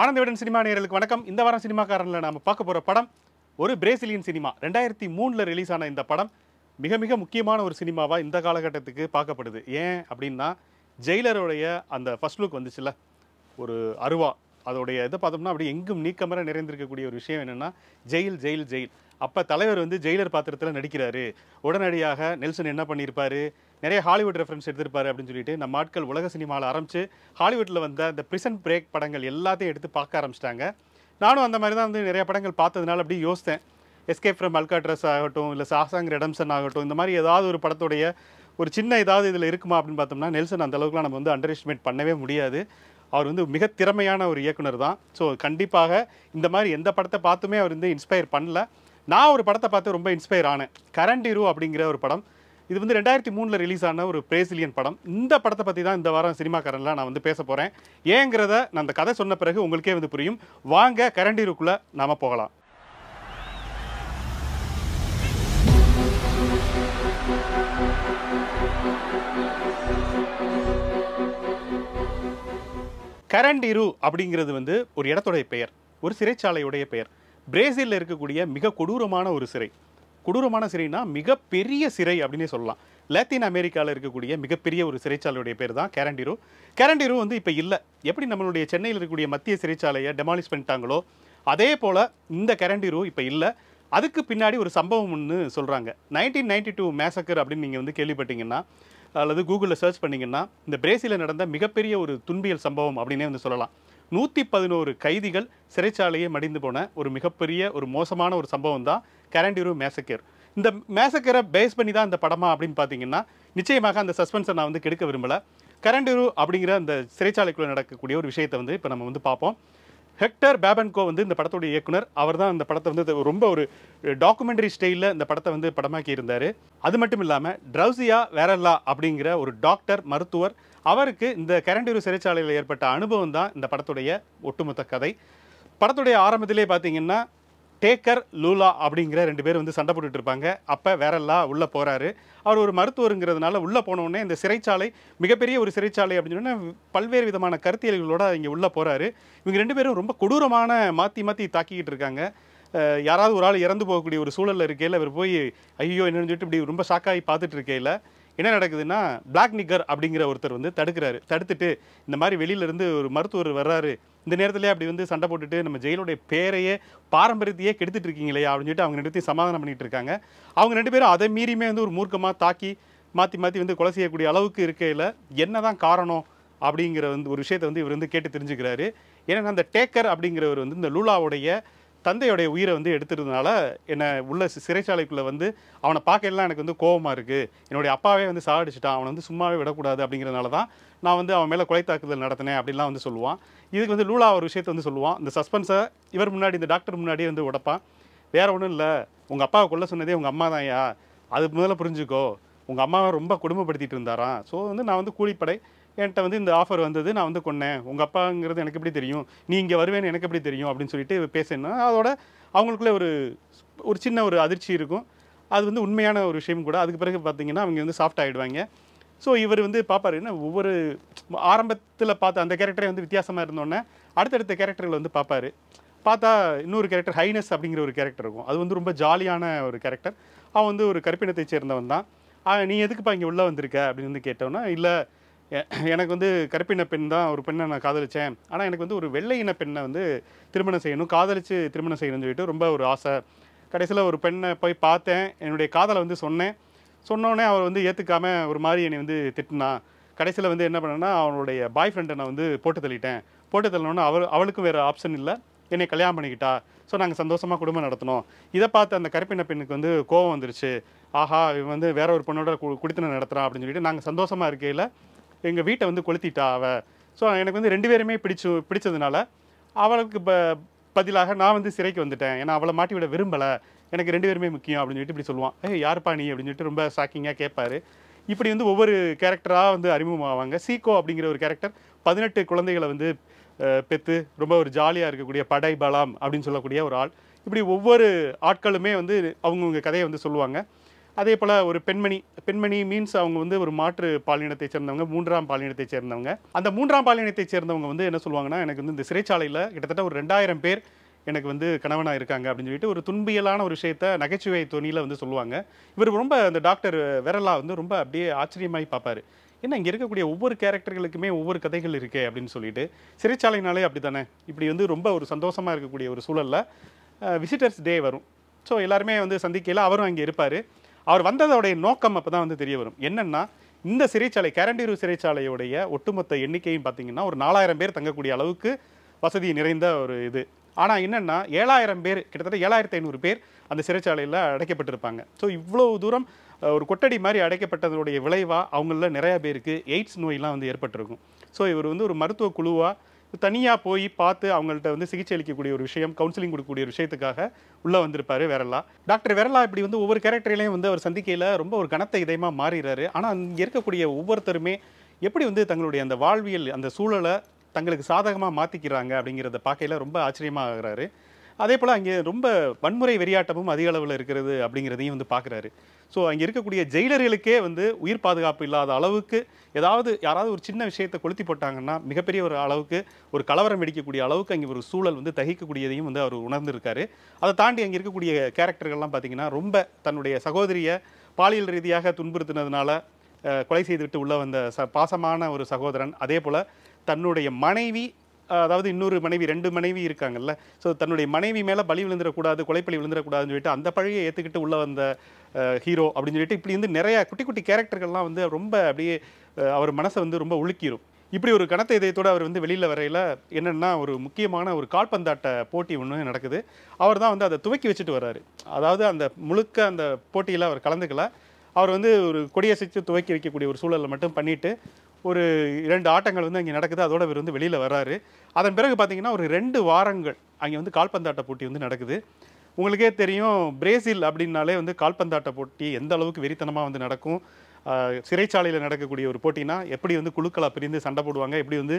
ஆனந்தவிடன் cinema நேர்களுக்கு வணக்கம் இந்த வாரம் சினிமாக்காரனில் நாம் பார்க்க போகிற படம் ஒரு பிரேசிலியன் சினிமா ரெண்டாயிரத்தி மூணில் ரிலீஸ் ஆன இந்த படம் மிக மிக முக்கியமான ஒரு சினிமாவாக இந்த காலகட்டத்துக்கு பார்க்கப்படுது ஏன் அப்படின்னா ஜெயிலருடைய அந்த ஃபஸ்ட் லுக் வந்துச்சுல்ல ஒரு அருவா அதோடைய இதை பார்த்தோம்னா அப்படி எங்கும் நீக்கமர நிறைந்திருக்கக்கூடிய ஒரு விஷயம் என்னென்னா ஜெயில் ஜெயில் ஜெயில் அப்போ தலைவர் வந்து ஜெயிலர் பாத்திரத்தில் நடிக்கிறாரு உடனடியாக நெல்சன் என்ன பண்ணியிருப்பார் நிறைய ஹாலிவுட் ரெஃபரன்ஸ் எடுத்திருப்பாரு அப்படின்னு சொல்லிட்டு நம்ம ஆட்கள் உலக சினிமாவில் ஆரம்பிச்சு ஹாலிவுட்டில் வந்த இந்த பிரிசன் பிரேக் படங்கள் எல்லாத்தையும் எடுத்து பார்க்க ஆரம்பிச்சிட்டாங்க நானும் அந்த மாதிரி தான் வந்து நிறைய படங்கள் பார்த்ததுனால அப்படியே யோசித்தேன் எஸ்கேப் ஃப்ரம் அல்காட்ரஸ் ஆகட்டும் இல்லை சாசாங் ரெடம்சன் ஆகட்டும் இந்த மாதிரி ஏதாவது ஒரு படத்துடைய ஒரு சின்ன ஏதாவது இதில் இருக்குமா அப்படின்னு பார்த்தோம்னா நெல்சன் அந்த அளவுக்குலாம் நம்ம வந்து அண்டர் எஸ்டிமேட் பண்ணவே முடியாது அவர் வந்து மிக திறமையான ஒரு இயக்குனர் தான் ஸோ கண்டிப்பாக இந்த மாதிரி எந்த படத்தை பார்த்துமே அவர் வந்து இன்ஸ்பயர் பண்ணல நான் ஒரு படத்தை பார்த்து ரொம்ப இன்ஸ்பயர் ஆனேன் கரண்ட் இரு அப்படிங்கிற ஒரு படம் இது வந்து ரெண்டாயிரத்தி மூணில் ரிலீஸ் ஆன ஒரு பிரேசிலியன் படம் இந்த படத்தை பற்றி தான் இந்த வாரம் சினிமாக்காரன்லாம் நான் வந்து பேச போகிறேன் ஏங்கிறத நான் அந்த கதை சொன்ன பிறகு உங்களுக்கே வந்து புரியும் வாங்க கரண்டீருக்குள்ளே நாம் போகலாம் கரண்டிரு அப்படிங்கிறது வந்து ஒரு இடத்துடைய பெயர் ஒரு சிறைச்சாலையுடைய பெயர் பிரேசிலில் இருக்கக்கூடிய மிக கொடூரமான ஒரு சிறை கொடூரமான சிறைனா மிகப்பெரிய சிறை அப்படின்னே சொல்லலாம் லத்தீன் அமெரிக்காவில் இருக்கக்கூடிய மிகப்பெரிய ஒரு சிறைச்சாலையுடைய பேர் தான் கேரண்டிரோ கேரண்டிரோ வந்து இப்போ இல்லை எப்படி நம்மளுடைய சென்னையில் இருக்கக்கூடிய மத்திய சிறைச்சாலையை டெமாலிஷ் பண்ணிட்டாங்களோ அதே போல் இந்த கேரண்டிரோ இப்போ இல்லை அதுக்கு பின்னாடி ஒரு சம்பவம் ஒன்று சொல்கிறாங்க நைன்டீன் நைன்டி டூ மேசக்கர் அப்படின்னு நீங்கள் வந்து கேள்விப்பட்டீங்கன்னா அல்லது கூகுளில் சர்ச் பண்ணிங்கன்னா இந்த பிரேசிலில் நடந்த மிகப்பெரிய ஒரு துன்பியல் சம்பவம் அப்படின்னே வந்து சொல்லலாம் நூற்றி பதினோரு கைதிகள் சிறைச்சாலையை மடிந்து போன ஒரு மிகப்பெரிய ஒரு மோசமான ஒரு சம்பவம் தான் கரண்டியூர் மேசக்கேர் இந்த மேசக்கரை பேஸ் பண்ணி தான் இந்த படமா அப்படின்னு பார்த்தீங்கன்னா நிச்சயமாக அந்த சஸ்பென்ஸை நான் வந்து கெடுக்க விரும்பலை கரண்டியூர் அப்படிங்கிற அந்த சிறைச்சாலைக்குள்ளே நடக்கக்கூடிய ஒரு விஷயத்தை வந்து இப்போ நம்ம வந்து பார்ப்போம் ஹெக்டர் பேபன்கோ வந்து இந்த படத்தோட இயக்குனர் அவர் தான் இந்த படத்தை வந்து ரொம்ப ஒரு டாக்குமெண்டரி ஸ்டைலில் இந்த படத்தை வந்து படமாக்கி இருந்தார் அது மட்டும் இல்லாமல் ட்ரௌசியா வேரல்லா அப்படிங்கிற ஒரு டாக்டர் மருத்துவர் அவருக்கு இந்த கரண்டூர் சிறைச்சாலையில் ஏற்பட்ட அனுபவம் தான் இந்த படத்துடைய ஒட்டுமொத்த கதை படத்துடைய ஆரம்பத்திலே பார்த்தீங்கன்னா டேக்கர் லூலா அப்படிங்கிற ரெண்டு பேர் வந்து சண்டை போட்டுட்டு இருப்பாங்க அப்போ வேறல்லா உள்ளே போகிறாரு அவர் ஒரு மருத்துவருங்கிறதுனால உள்ளே போனோடனே இந்த சிறைச்சாலை மிகப்பெரிய ஒரு சிறைச்சாலை அப்படின்னு பல்வேறு விதமான கருத்தியல்களோட இங்கே உள்ளே போகிறாரு இவங்க ரெண்டு பேரும் ரொம்ப கொடூரமான மாற்றி மாற்றி தாக்கிக்கிட்டு இருக்காங்க யாராவது ஒரு ஆள் இறந்து போகக்கூடிய ஒரு சூழலில் இருக்கையில் அவர் போய் ஐயோ என்னென்னு சொல்லிட்டு இப்படி ரொம்ப ஷாக்காகி பார்த்துட்டு இருக்கையில் என்ன நடக்குதுன்னா பிளாக் நிக்கர் அப்படிங்கிற ஒருத்தர் வந்து தடுக்கிறாரு தடுத்துட்டு இந்த மாதிரி வெளியிலேருந்து ஒரு மருத்துவர் வர்றாரு இந்த நேரத்தில் அப்படி வந்து சண்டை போட்டுட்டு நம்ம ஜெயிலுடைய பேரையே பாரம்பரியத்தையே கெடுத்துட்டு இருக்கீங்களே அப்படின்னு சொல்லிட்டு அவங்க நிறுத்தி சமாதானம் பண்ணிட்டு இருக்காங்க அவங்க ரெண்டு பேரும் அதை மீறியுமே வந்து ஒரு மூர்க்கமாக தாக்கி மாற்றி மாற்றி வந்து கொலை செய்யக்கூடிய அளவுக்கு இருக்கையில் என்ன தான் காரணம் அப்படிங்கிற வந்து ஒரு விஷயத்தை வந்து இவர் வந்து கேட்டு தெரிஞ்சுக்கிறாரு ஏன்னா அந்த டேக்கர் அப்படிங்கிறவர் வந்து இந்த லூலாவுடைய தந்தையோடைய உயிரை வந்து எடுத்துருந்தனால என்னை உள்ள சிறைச்சாலைக்குள்ளே வந்து அவனை பார்க்கலாம் எனக்கு வந்து கோபமாக இருக்குது என்னுடைய அப்பாவே வந்து சாடிச்சுட்டான் அவனை வந்து சும்மாவே விடக்கூடாது அப்படிங்கிறதுனால தான் நான் வந்து அவன் மேலே கொலை தாக்குதல் நடத்தினேன் அப்படின்லாம் வந்து சொல்லுவான் இதுக்கு வந்து லூலா ஒரு விஷயத்தை வந்து சொல்லுவான் இந்த சஸ்பென்ஸை இவர் முன்னாடி இந்த டாக்டர் முன்னாடியே வந்து உடப்பான் வேறு ஒன்றும் இல்லை உங்கள் அப்பாவை கொள்ள சொன்னதே உங்கள் அம்மா தான் அது முதல்ல புரிஞ்சுக்கோ உங்கள் அம்மாவை ரொம்ப கொடுமைப்படுத்திட்டு இருந்தாரான் ஸோ வந்து நான் வந்து கூலிப்படை என்கிட்ட வந்து இந்த ஆஃபர் வந்தது நான் வந்து கொன்னேன் உங்கள் அப்பாங்கிறது எனக்கு எப்படி தெரியும் நீ இங்கே வருவேன்னு எனக்கு எப்படி தெரியும் அப்படின்னு சொல்லிட்டு பேசினா அதோட அவங்களுக்குள்ளே ஒரு ஒரு சின்ன ஒரு அதிர்ச்சி இருக்கும் அது வந்து உண்மையான ஒரு விஷயம் கூட அதுக்கு பிறகு பார்த்தீங்கன்னா அவங்க வந்து சாஃப்ட் ஆகிடுவாங்க ஸோ இவர் வந்து பார்ப்பாரு என்ன ஒவ்வொரு ஆரம்பத்தில் பார்த்த அந்த கேரக்டரே வந்து வித்தியாசமாக இருந்தோன்னே அடுத்தடுத்த கேரக்டர்களை வந்து பார்ப்பாரு பார்த்தா இன்னொரு கேரக்டர் ஹைனஸ் அப்படிங்கிற ஒரு கேரக்டர் இருக்கும் அது வந்து ரொம்ப ஜாலியான ஒரு கேரக்டர் அவன் வந்து ஒரு கற்பினத்தை சேர்ந்தவன் தான் நீ எதுக்குப்பா இங்கே உள்ளே வந்திருக்க அப்படின்னு வந்து கேட்டோன்னா இல்லை எனக்கு வந்து கருப்பின பெண் தான் ஒரு பெண்ணை நான் காதலித்தேன் ஆனால் எனக்கு வந்து ஒரு வெள்ளை இன பெண்ணை வந்து திருமணம் செய்யணும் காதலித்து திருமணம் செய்யணும்னு சொல்லிட்டு ரொம்ப ஒரு ஆசை கடைசியில் ஒரு பெண்ணை போய் பார்த்தேன் என்னுடைய காதலை வந்து சொன்னேன் சொன்னோடனே அவர் வந்து ஏற்றுக்காமல் ஒரு மாதிரி என்னை வந்து திட்டினா கடைசியில் வந்து என்ன பண்ணேன்னா அவனுடைய பாய் ஃப்ரெண்டை நான் வந்து போட்டு தள்ளிட்டேன் போட்டு தள்ளினோன்னு அவர் அவளுக்கும் வேறு ஆப்ஷன் இல்லை என்னை கல்யாணம் பண்ணிக்கிட்டா ஸோ நாங்கள் சந்தோஷமாக குடும்பம் நடத்தினோம் இதை பார்த்து அந்த கருப்பின பெண்ணுக்கு வந்து கோவம் வந்துருச்சு ஆஹா இவன் வந்து வேற ஒரு பொண்ணோட குடித்தனை நடத்துகிறான் அப்படின்னு சொல்லிட்டு நாங்கள் சந்தோஷமாக இருக்கையில் எங்கள் வீட்டை வந்து கொளுத்திட்டா அவள் ஸோ எனக்கு வந்து ரெண்டு பேருமே பிடிச்சு பிடிச்சதுனால அவளுக்கு ப பதிலாக நான் வந்து சிறைக்கு வந்துட்டேன் ஏன்னா அவளை மாட்டி விட விரும்பலை எனக்கு ரெண்டு பேருமே முக்கியம் அப்படின்னு சொல்லிட்டு இப்படி சொல்லுவான் ஏ யார்ப்பா நீ அப்படின்னு சொல்லிட்டு ரொம்ப ஷாக்கிங்காக கேட்பாரு இப்படி வந்து ஒவ்வொரு கேரக்டராக வந்து அறிமுகமாவாங்க சீகோ அப்படிங்கிற ஒரு கேரக்டர் பதினெட்டு குழந்தைகளை வந்து பெற்று ரொம்ப ஒரு ஜாலியாக இருக்கக்கூடிய படை பலம் அப்படின்னு சொல்லக்கூடிய ஒரு ஆள் இப்படி ஒவ்வொரு ஆட்களுமே வந்து அவங்கவுங்க கதையை வந்து சொல்லுவாங்க அதே போல் ஒரு பெண்மணி பெண்மணி மீன்ஸ் அவங்க வந்து ஒரு மாற்று பாலினத்தை சேர்ந்தவங்க மூன்றாம் பாலினத்தை சேர்ந்தவங்க அந்த மூன்றாம் பாலினத்தை சேர்ந்தவங்க வந்து என்ன சொல்லுவாங்கன்னா எனக்கு வந்து இந்த சிறைச்சாலையில் கிட்டத்தட்ட ஒரு ரெண்டாயிரம் பேர் எனக்கு வந்து கணவனாக இருக்காங்க அப்படின்னு சொல்லிட்டு ஒரு துன்பியலான ஒரு விஷயத்த நகைச்சுவை துணியில் வந்து சொல்லுவாங்க இவர் ரொம்ப அந்த டாக்டர் விரலா வந்து ரொம்ப அப்படியே ஆச்சரியமாய் பார்ப்பார் ஏன்னா இங்கே இருக்கக்கூடிய ஒவ்வொரு கேரக்டர்களுக்குமே ஒவ்வொரு கதைகள் இருக்கே அப்படின்னு சொல்லிட்டு சிறைச்சாலைனாலே அப்படி தானே இப்படி வந்து ரொம்ப ஒரு சந்தோஷமாக இருக்கக்கூடிய ஒரு சூழலில் விசிட்டர்ஸ் டே வரும் ஸோ எல்லாருமே வந்து சந்திக்கையில் அவரும் அங்கே இருப்பார் அவர் வந்ததோடைய நோக்கம் அப்போ தான் வந்து தெரிய வரும் என்னென்னா இந்த சிறைச்சாலை கேரண்டீரு சிறைச்சாலையுடைய ஒட்டுமொத்த எண்ணிக்கையும் பார்த்தீங்கன்னா ஒரு நாலாயிரம் பேர் தங்கக்கூடிய அளவுக்கு வசதி நிறைந்த ஒரு இது ஆனால் என்னென்னா ஏழாயிரம் பேர் கிட்டத்தட்ட ஏழாயிரத்தி ஐநூறு பேர் அந்த சிறைச்சாலையில் அடைக்கப்பட்டிருப்பாங்க ஸோ இவ்வளோ தூரம் ஒரு கொட்டடி மாதிரி அடைக்கப்பட்டதனுடைய விளைவாக அவங்களில் நிறையா பேருக்கு எய்ட்ஸ் நோயெலாம் வந்து ஏற்பட்டிருக்கும் ஸோ இவர் வந்து ஒரு மருத்துவ குழுவாக தனியாக போய் பார்த்து அவங்கள்ட்ட வந்து சிகிச்சை அளிக்கக்கூடிய ஒரு விஷயம் கவுன்சிலிங் கொடுக்கக்கூடிய ஒரு விஷயத்துக்காக உள்ளே வந்திருப்பாரு விரலா டாக்டர் விரலா இப்படி வந்து ஒவ்வொரு கேரக்டர்லையும் வந்து அவர் சந்திக்கையில் ரொம்ப ஒரு கனத்த இதயமாக மாறிடுறாரு ஆனால் இங்கே இருக்கக்கூடிய ஒவ்வொருத்தருமே எப்படி வந்து தங்களுடைய அந்த வாழ்வியல் அந்த சூழலை தங்களுக்கு சாதகமாக மாற்றிக்கிறாங்க அப்படிங்கிறத பார்க்கையில் ரொம்ப ஆச்சரியமாக ஆகிறாரு அதே போல் அங்கே ரொம்ப வன்முறை வெறியாட்டமும் அதிக அளவில் இருக்கிறது அப்படிங்கிறதையும் வந்து பார்க்குறாரு ஸோ அங்கே இருக்கக்கூடிய ஜெயிலர்களுக்கே வந்து உயிர் பாதுகாப்பு இல்லாத அளவுக்கு ஏதாவது யாராவது ஒரு சின்ன விஷயத்தை கொளுத்தி போட்டாங்கன்னா மிகப்பெரிய ஒரு அளவுக்கு ஒரு கலவரம் வெடிக்கக்கூடிய அளவுக்கு அங்கே ஒரு சூழல் வந்து தகிக்கக்கூடியதையும் வந்து அவர் உணர்ந்திருக்காரு அதை தாண்டி அங்கே இருக்கக்கூடிய கேரக்டர்கள்லாம் பார்த்தீங்கன்னா ரொம்ப தன்னுடைய சகோதரியை பாலியல் ரீதியாக துன்புறுத்தினதுனால கொலை செய்துவிட்டு உள்ள வந்த ச பாசமான ஒரு சகோதரன் அதே போல் தன்னுடைய மனைவி அதாவது இன்னொரு மனைவி ரெண்டு மனைவி இருக்காங்கல்ல ஸோ தன்னுடைய மனைவி மேலே பலி விழுந்துடக்கூடாது கொலைப்பலி விழுந்துடக்கூடாதுன்னு சொல்லிட்டு அந்த பழைய ஏற்றுக்கிட்டு உள்ளே வந்த ஹீரோ அப்படின்னு சொல்லிட்டு இப்படி வந்து நிறையா குட்டி குட்டி கேரக்டர்கள்லாம் வந்து ரொம்ப அப்படியே அவர் மனசை வந்து ரொம்ப உழுக்கிடும் இப்படி ஒரு கனத்த இதயத்தோடு அவர் வந்து வெளியில் வரையில் என்னென்னா ஒரு முக்கியமான ஒரு கால்பந்தாட்ட போட்டி ஒன்று நடக்குது அவர் தான் வந்து அதை துவக்கி வச்சுட்டு வர்றாரு அதாவது அந்த முழுக்க அந்த போட்டியில் அவர் கலந்துக்கல அவர் வந்து ஒரு கொடியசைத்து துவக்கி வைக்கக்கூடிய ஒரு சூழலை மட்டும் பண்ணிவிட்டு ஒரு இரண்டு ஆட்டங்கள் வந்து அங்கே நடக்குது அதோட இவர் வந்து வெளியில் வராரு அதன் பிறகு பார்த்தீங்கன்னா ஒரு ரெண்டு வாரங்கள் அங்கே வந்து கால்பந்தாட்ட போட்டி வந்து நடக்குது உங்களுக்கே தெரியும் பிரேசில் அப்படின்னாலே வந்து கால்பந்தாட்ட போட்டி எந்த அளவுக்கு வெறித்தனமாக வந்து நடக்கும் சிறைச்சாலையில் நடக்கக்கூடிய ஒரு போட்டினா எப்படி வந்து குழுக்களாக பிரிந்து சண்டை போடுவாங்க எப்படி வந்து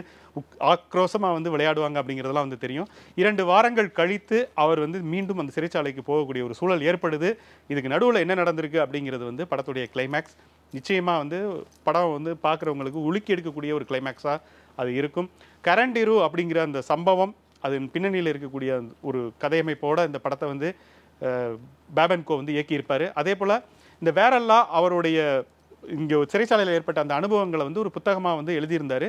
ஆக்ரோஷமாக வந்து விளையாடுவாங்க அப்படிங்கிறதெல்லாம் வந்து தெரியும் இரண்டு வாரங்கள் கழித்து அவர் வந்து மீண்டும் அந்த சிறைச்சாலைக்கு போகக்கூடிய ஒரு சூழல் ஏற்படுது இதுக்கு நடுவில் என்ன நடந்திருக்கு அப்படிங்கிறது வந்து படத்துடைய கிளைமேக்ஸ் நிச்சயமாக வந்து படம் வந்து பார்க்குறவங்களுக்கு உலுக்கி எடுக்கக்கூடிய ஒரு கிளைமேக்ஸாக அது இருக்கும் கரண்ட் இரு அப்படிங்கிற அந்த சம்பவம் அதன் பின்னணியில் இருக்கக்கூடிய ஒரு கதையமைப்போட இந்த படத்தை வந்து பேபன்கோ வந்து இயக்கியிருப்பார் அதே போல் இந்த வேரல்லா அவருடைய இங்கே சிறைச்சாலையில் ஏற்பட்ட அந்த அனுபவங்களை வந்து ஒரு புத்தகமாக வந்து எழுதியிருந்தார்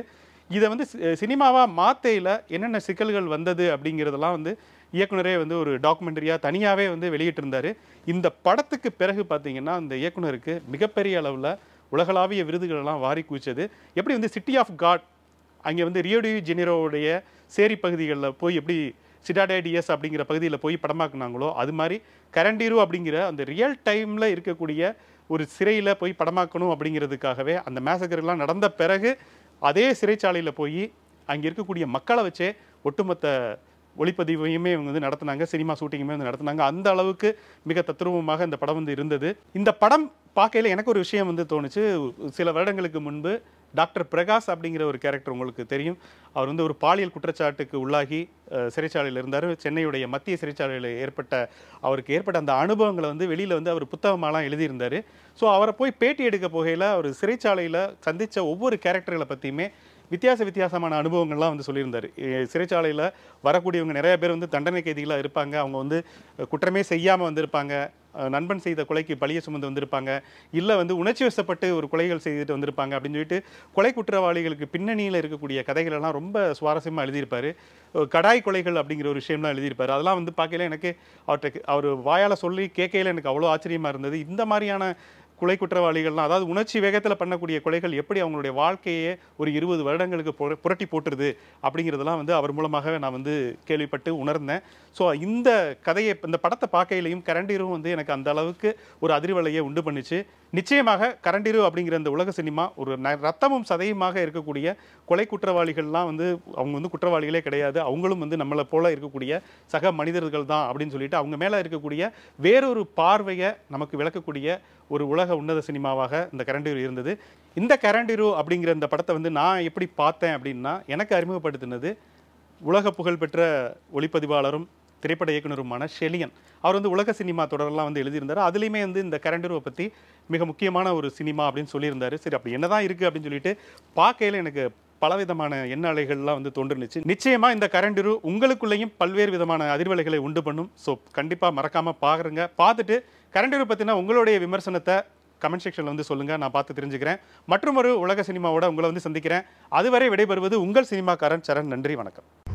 இதை வந்து சினிமாவாக மாத்தையில் என்னென்ன சிக்கல்கள் வந்தது அப்படிங்கிறதெல்லாம் வந்து இயக்குனரே வந்து ஒரு டாக்குமெண்ட்ரியாக தனியாகவே வந்து வெளியிட்டிருந்தார் இந்த படத்துக்கு பிறகு பார்த்தீங்கன்னா அந்த இயக்குனருக்கு மிகப்பெரிய அளவில் உலகளாவிய விருதுகளெல்லாம் வாரி குவிச்சது எப்படி வந்து சிட்டி ஆஃப் காட் அங்கே வந்து ரியோடி ஜெனிரோவுடைய சேரி பகுதிகளில் போய் எப்படி சிடாடேடிஎஸ் அப்படிங்கிற பகுதியில் போய் படமாக்குனாங்களோ அது மாதிரி கரண்டீரு அப்படிங்கிற அந்த ரியல் டைமில் இருக்கக்கூடிய ஒரு சிறையில் போய் படமாக்கணும் அப்படிங்கிறதுக்காகவே அந்த மேசகர்கள்லாம் நடந்த பிறகு அதே சிறைச்சாலையில் போய் அங்கே இருக்கக்கூடிய மக்களை வச்சே ஒட்டுமொத்த ஒளிப்பதிவையுமே இவங்க வந்து நடத்தினாங்க சினிமா ஷூட்டிங்குமே வந்து நடத்தினாங்க அந்த அளவுக்கு மிக தத்ரூபமாக இந்த படம் வந்து இருந்தது இந்த படம் பார்க்கையில் எனக்கு ஒரு விஷயம் வந்து தோணுச்சு சில வருடங்களுக்கு முன்பு டாக்டர் பிரகாஷ் அப்படிங்கிற ஒரு கேரக்டர் உங்களுக்கு தெரியும் அவர் வந்து ஒரு பாலியல் குற்றச்சாட்டுக்கு உள்ளாகி சிறைச்சாலையில் இருந்தார் சென்னையுடைய மத்திய சிறைச்சாலையில் ஏற்பட்ட அவருக்கு ஏற்பட்ட அந்த அனுபவங்களை வந்து வெளியில் வந்து அவர் புத்தகமாலாம் எழுதியிருந்தார் ஸோ அவரை போய் பேட்டி எடுக்க போகையில் அவர் சிறைச்சாலையில் சந்தித்த ஒவ்வொரு கேரக்டர்களை பற்றியுமே வித்தியாச வித்தியாசமான அனுபவங்கள்லாம் வந்து சொல்லியிருந்தார் சிறைச்சாலையில் வரக்கூடியவங்க நிறைய பேர் வந்து தண்டனை கைதிகளாக இருப்பாங்க அவங்க வந்து குற்றமே செய்யாமல் வந்திருப்பாங்க நண்பன் செய்த கொலைக்கு பழிய சுமந்து வந்திருப்பாங்க இல்லை வந்து உணர்ச்சி வசப்பட்டு ஒரு கொலைகள் செய்துட்டு வந்திருப்பாங்க அப்படின்னு சொல்லிட்டு கொலை குற்றவாளிகளுக்கு பின்னணியில் இருக்கக்கூடிய கதைகளெல்லாம் ரொம்ப சுவாரஸ்யமாக எழுதியிருப்பார் கடாய் கொலைகள் அப்படிங்கிற ஒரு விஷயம்லாம் எழுதியிருப்பார் அதெல்லாம் வந்து பார்க்கல எனக்கு அவர்கிட்ட அவர் வாயால் சொல்லி கேட்கையில் எனக்கு அவ்வளோ ஆச்சரியமாக இருந்தது இந்த மாதிரியான கொலை குற்றவாளிகள்லாம் அதாவது உணர்ச்சி வேகத்தில் பண்ணக்கூடிய கொலைகள் எப்படி அவங்களுடைய வாழ்க்கையே ஒரு இருபது வருடங்களுக்கு புரட்டி போட்டுருது அப்படிங்கிறதெல்லாம் வந்து அவர் மூலமாக நான் வந்து கேள்விப்பட்டு உணர்ந்தேன் ஸோ இந்த கதையை இந்த படத்தை பார்க்கையிலையும் கரண்டிரும் வந்து எனக்கு அந்த அளவுக்கு ஒரு அதிர்வலையை உண்டு பண்ணிச்சு நிச்சயமாக கரண்டிரு அப்படிங்கிற அந்த உலக சினிமா ஒரு ரத்தமும் சதையுமாக இருக்கக்கூடிய கொலை குற்றவாளிகள்லாம் வந்து அவங்க வந்து குற்றவாளிகளே கிடையாது அவங்களும் வந்து நம்மளை போல இருக்கக்கூடிய சக மனிதர்கள் தான் அப்படின்னு சொல்லிட்டு அவங்க மேலே இருக்கக்கூடிய வேறொரு பார்வையை நமக்கு விளக்கக்கூடிய ஒரு உலக உலக உன்னத சினிமாவாக இந்த கரண்டியூர் இருந்தது இந்த கரண்டியூர் அப்படிங்கிற இந்த படத்தை வந்து நான் எப்படி பார்த்தேன் அப்படின்னா எனக்கு அறிமுகப்படுத்தினது உலக புகழ்பெற்ற ஒளிப்பதிவாளரும் திரைப்பட இயக்குனருமான ஷெலியன் அவர் வந்து உலக சினிமா தொடரெல்லாம் வந்து எழுதியிருந்தார் அதுலேயுமே வந்து இந்த கரண்டூர்வை பற்றி மிக முக்கியமான ஒரு சினிமா அப்படின்னு சொல்லியிருந்தார் சரி அப்படி என்ன தான் இருக்குது அப்படின்னு சொல்லிட்டு பார்க்கையில் எனக்கு பலவிதமான எண்ண அலைகள்லாம் வந்து தோன்றுனுச்சு நிச்சயமாக இந்த கரண்டிரு உங்களுக்குள்ளேயும் பல்வேறு விதமான அதிர்வலைகளை உண்டு பண்ணும் ஸோ கண்டிப்பாக மறக்காமல் பார்க்குறங்க பார்த்துட்டு கரண்டிரு பற்றினா உங்களுடைய விமர்சனத்தை கமெண்ட் செக்ஷனில் வந்து சொல்லுங்கள் நான் பார்த்து தெரிஞ்சுக்கிறேன் மற்றும் ஒரு உலக சினிமாவோட உங்களை வந்து சந்திக்கிறேன் அதுவரை விடைபெறுவது உங்கள் சினிமாக்காரன் சரண் நன்றி வணக்கம்